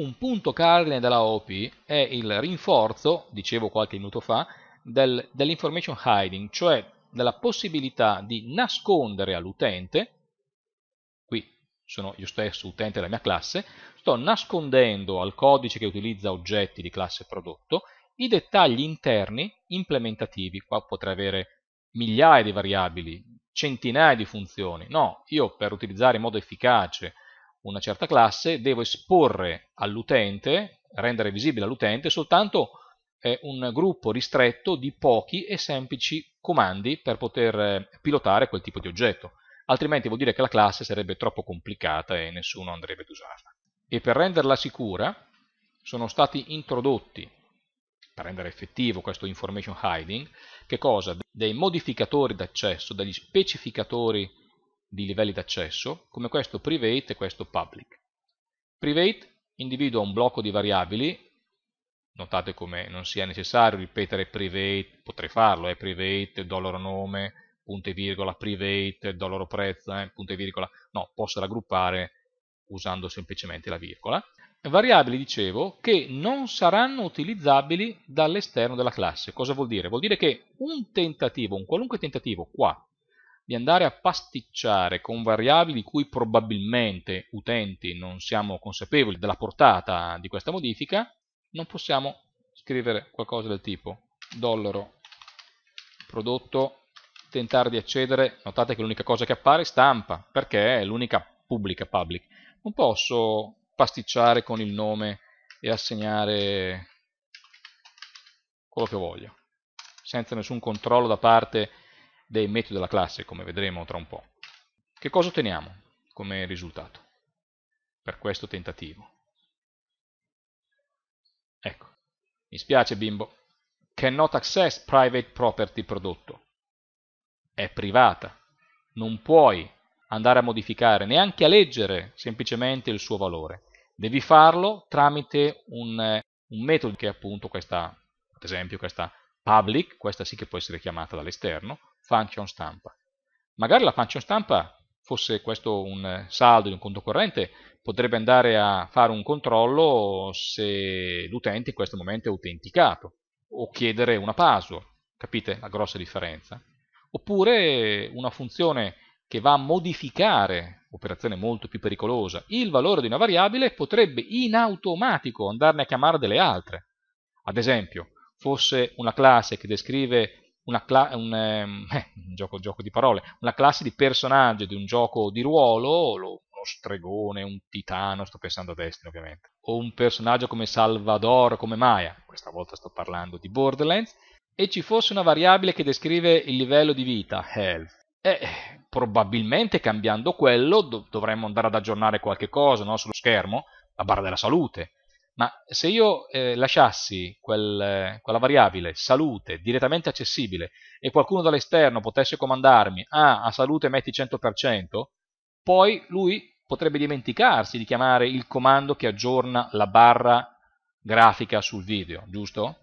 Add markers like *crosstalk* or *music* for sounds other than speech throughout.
Un punto cardine della OP è il rinforzo, dicevo qualche minuto fa, del, dell'information hiding, cioè della possibilità di nascondere all'utente, qui sono io stesso utente della mia classe, sto nascondendo al codice che utilizza oggetti di classe prodotto i dettagli interni implementativi, qua potrei avere migliaia di variabili, centinaia di funzioni, no, io per utilizzare in modo efficace una certa classe, devo esporre all'utente, rendere visibile all'utente soltanto eh, un gruppo ristretto di pochi e semplici comandi per poter eh, pilotare quel tipo di oggetto, altrimenti vuol dire che la classe sarebbe troppo complicata e nessuno andrebbe ad usarla. E per renderla sicura sono stati introdotti, per rendere effettivo questo information hiding, che cosa? Dei modificatori d'accesso, degli specificatori di livelli d'accesso, come questo private e questo public. Private individua un blocco di variabili, notate come non sia necessario ripetere private, potrei farlo, è eh, private, dollaro nome, punto e virgola, private, dollaro prezzo, eh, punto e virgola, no, posso raggruppare usando semplicemente la virgola. Variabili, dicevo, che non saranno utilizzabili dall'esterno della classe. Cosa vuol dire? Vuol dire che un tentativo, un qualunque tentativo qua, di andare a pasticciare con variabili di cui probabilmente utenti non siamo consapevoli della portata di questa modifica, non possiamo scrivere qualcosa del tipo dollaro prodotto, tentare di accedere, notate che l'unica cosa che appare è stampa, perché è l'unica pubblica public. Non posso pasticciare con il nome e assegnare quello che voglio, senza nessun controllo da parte dei metodi della classe, come vedremo tra un po'. Che cosa otteniamo come risultato per questo tentativo? Ecco, mi spiace bimbo, cannot access private property prodotto, è privata, non puoi andare a modificare, neanche a leggere semplicemente il suo valore. Devi farlo tramite un, un metodo che è appunto questa, ad esempio questa public, questa sì che può essere chiamata dall'esterno, function stampa. Magari la function stampa fosse questo un saldo di un conto corrente, potrebbe andare a fare un controllo se l'utente in questo momento è autenticato o chiedere una password, capite la grossa differenza? Oppure una funzione che va a modificare, operazione molto più pericolosa, il valore di una variabile potrebbe in automatico andarne a chiamare delle altre. Ad esempio, fosse una classe che descrive una un, ehm, *laughs* eh, un gioco, gioco, di parole, una classe di personaggio di un gioco di ruolo, uno stregone, un titano, sto pensando a Destiny ovviamente, o un personaggio come Salvador, come Maya, questa volta sto parlando di Borderlands, e ci fosse una variabile che descrive il livello di vita, health. Eh, probabilmente cambiando quello dovremmo andare ad aggiornare qualche cosa no? sullo schermo, la barra della salute, ma se io eh, lasciassi quel, quella variabile salute direttamente accessibile e qualcuno dall'esterno potesse comandarmi ah, a salute metti 100%, poi lui potrebbe dimenticarsi di chiamare il comando che aggiorna la barra grafica sul video, giusto?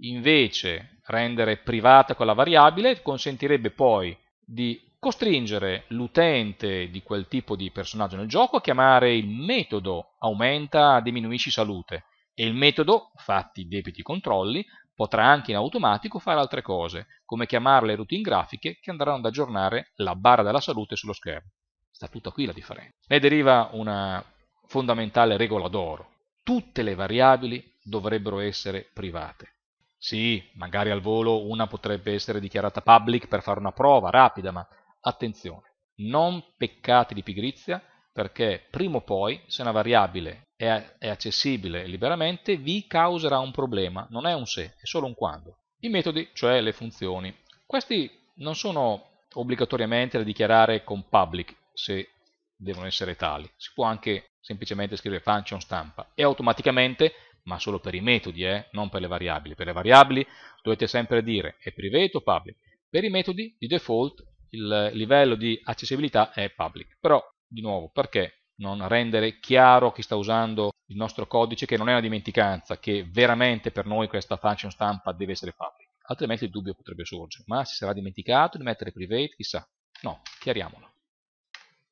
Invece rendere privata quella variabile consentirebbe poi di costringere l'utente di quel tipo di personaggio nel gioco a chiamare il metodo aumenta, diminuisci salute e il metodo, fatti i debiti controlli, potrà anche in automatico fare altre cose, come chiamare le routine grafiche che andranno ad aggiornare la barra della salute sullo schermo. Sta tutta qui la differenza. Ne deriva una fondamentale regola d'oro. Tutte le variabili dovrebbero essere private. Sì, magari al volo una potrebbe essere dichiarata public per fare una prova rapida, ma Attenzione, non peccate di pigrizia perché prima o poi se una variabile è, è accessibile liberamente vi causerà un problema, non è un se, è solo un quando. I metodi, cioè le funzioni, questi non sono obbligatoriamente da dichiarare con public se devono essere tali, si può anche semplicemente scrivere function stampa e automaticamente ma solo per i metodi, eh, non per le variabili. Per le variabili dovete sempre dire è private o public. Per i metodi di default il livello di accessibilità è public. Però, di nuovo, perché non rendere chiaro chi sta usando il nostro codice che non è una dimenticanza, che veramente per noi questa function stampa deve essere public? Altrimenti il dubbio potrebbe sorgere. Ma si sarà dimenticato di mettere private? Chissà. No, chiariamolo.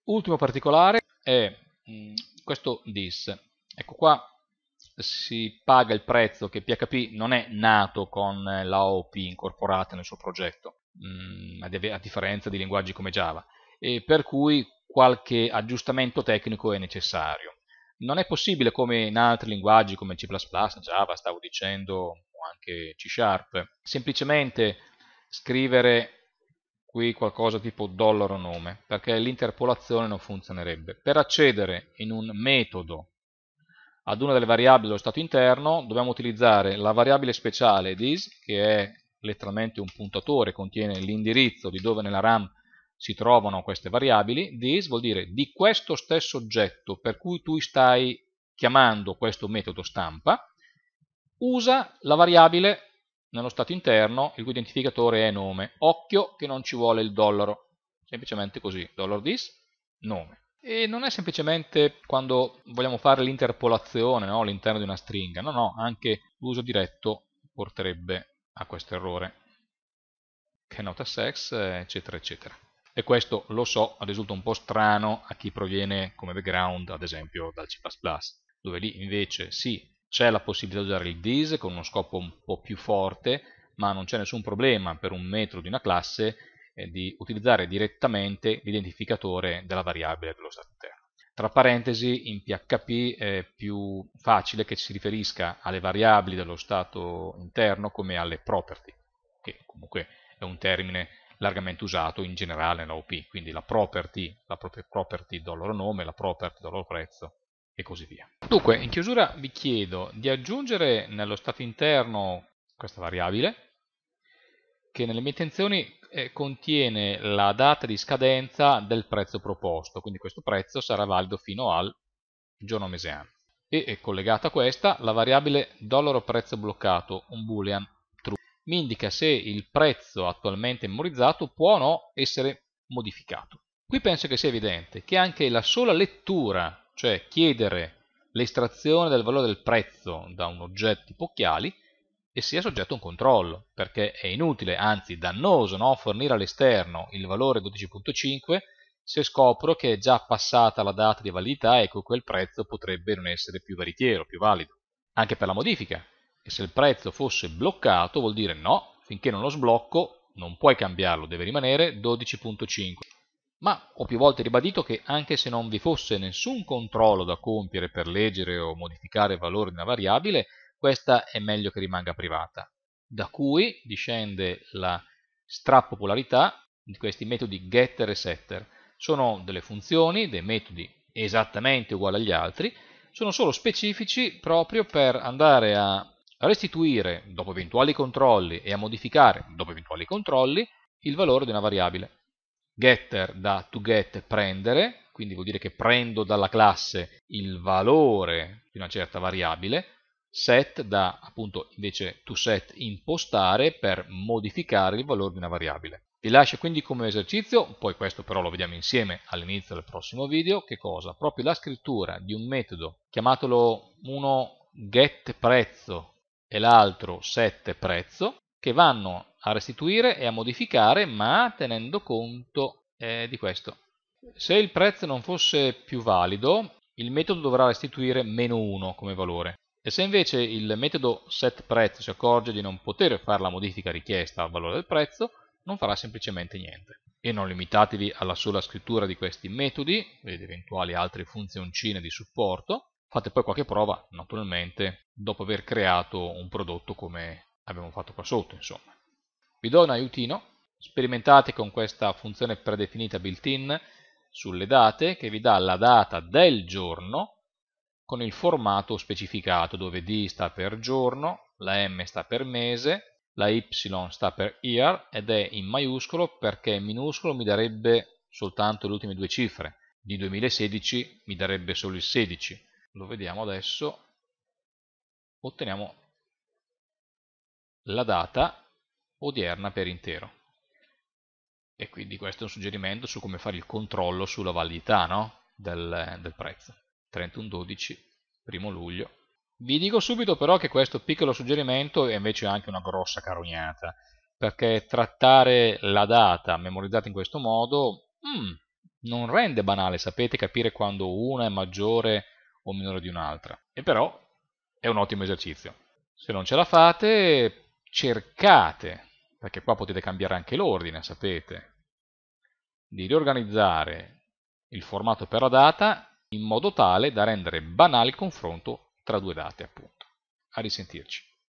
Ultimo particolare è mm, questo this. Ecco qua si paga il prezzo che PHP non è nato con eh, la OP incorporata nel suo progetto, mh, mm, a, a differenza di linguaggi come Java, e per cui qualche aggiustamento tecnico è necessario. Non è possibile come in altri linguaggi come C++, Java, stavo dicendo, o anche C Sharp, semplicemente scrivere qui qualcosa tipo dollaro nome, perché l'interpolazione non funzionerebbe. Per accedere in un metodo ad una delle variabili dello stato interno dobbiamo utilizzare la variabile speciale this, che è letteralmente un puntatore, contiene l'indirizzo di dove nella RAM si trovano queste variabili, this vuol dire di questo stesso oggetto per cui tu stai chiamando questo metodo stampa, usa la variabile nello stato interno, il cui identificatore è nome, occhio che non ci vuole il dollaro, semplicemente così, dollaro this, nome. E non è semplicemente quando vogliamo fare l'interpolazione no? all'interno di una stringa, no, no, anche l'uso diretto porterebbe a questo errore nota sex eccetera eccetera e questo lo so risulta un po' strano a chi proviene come background ad esempio dal C++ dove lì invece sì c'è la possibilità di usare il this con uno scopo un po' più forte ma non c'è nessun problema per un metro di una classe eh, di utilizzare direttamente l'identificatore della variabile dello stato tra parentesi in PHP è più facile che si riferisca alle variabili dello stato interno come alle property, che comunque è un termine largamente usato in generale nella OP, quindi la property, la propria property do loro nome, la property do loro prezzo e così via. Dunque, in chiusura vi chiedo di aggiungere nello stato interno questa variabile che nelle mie intenzioni eh, contiene la data di scadenza del prezzo proposto, quindi questo prezzo sarà valido fino al giorno mese anno. E è collegata a questa la variabile dollaro prezzo bloccato, un boolean true, mi indica se il prezzo attualmente memorizzato può o no essere modificato. Qui penso che sia evidente che anche la sola lettura, cioè chiedere l'estrazione del valore del prezzo da un oggetto tipo occhiali, e sia soggetto a un controllo, perché è inutile, anzi dannoso, no? fornire all'esterno il valore 12.5 se scopro che è già passata la data di validità e che quel prezzo potrebbe non essere più veritiero, più valido. Anche per la modifica, che se il prezzo fosse bloccato vuol dire no, finché non lo sblocco non puoi cambiarlo, deve rimanere 12.5. Ma ho più volte ribadito che anche se non vi fosse nessun controllo da compiere per leggere o modificare il valore di una variabile, questa è meglio che rimanga privata, da cui discende la strappopolarità di questi metodi getter e setter. Sono delle funzioni, dei metodi esattamente uguali agli altri, sono solo specifici proprio per andare a restituire, dopo eventuali controlli, e a modificare, dopo eventuali controlli, il valore di una variabile. Getter da to get prendere, quindi vuol dire che prendo dalla classe il valore di una certa variabile, set da appunto invece toSet impostare per modificare il valore di una variabile. Vi lascio quindi come esercizio, poi questo però lo vediamo insieme all'inizio del prossimo video, che cosa? Proprio la scrittura di un metodo, chiamatelo uno getPrezzo e l'altro setPrezzo, che vanno a restituire e a modificare ma tenendo conto eh, di questo. Se il prezzo non fosse più valido, il metodo dovrà restituire meno 1 come valore. E se invece il metodo setPrezzo si accorge di non poter fare la modifica richiesta al valore del prezzo, non farà semplicemente niente. E non limitatevi alla sola scrittura di questi metodi ed eventuali altre funzioncine di supporto, fate poi qualche prova, naturalmente, dopo aver creato un prodotto come abbiamo fatto qua sotto, insomma. Vi do un aiutino, sperimentate con questa funzione predefinita built-in sulle date che vi dà la data del giorno con il formato specificato dove D sta per giorno, la M sta per mese, la Y sta per year ed è in maiuscolo perché in minuscolo mi darebbe soltanto le ultime due cifre, di 2016 mi darebbe solo il 16, lo vediamo adesso, otteniamo la data odierna per intero. E quindi questo è un suggerimento su come fare il controllo sulla validità no? del, del prezzo. 31-12, primo luglio. Vi dico subito però che questo piccolo suggerimento è invece anche una grossa carognata, perché trattare la data memorizzata in questo modo mm, non rende banale, sapete capire quando una è maggiore o minore di un'altra, e però è un ottimo esercizio. Se non ce la fate, cercate, perché qua potete cambiare anche l'ordine, sapete, di riorganizzare il formato per la data in modo tale da rendere banale il confronto tra due date, appunto. A risentirci.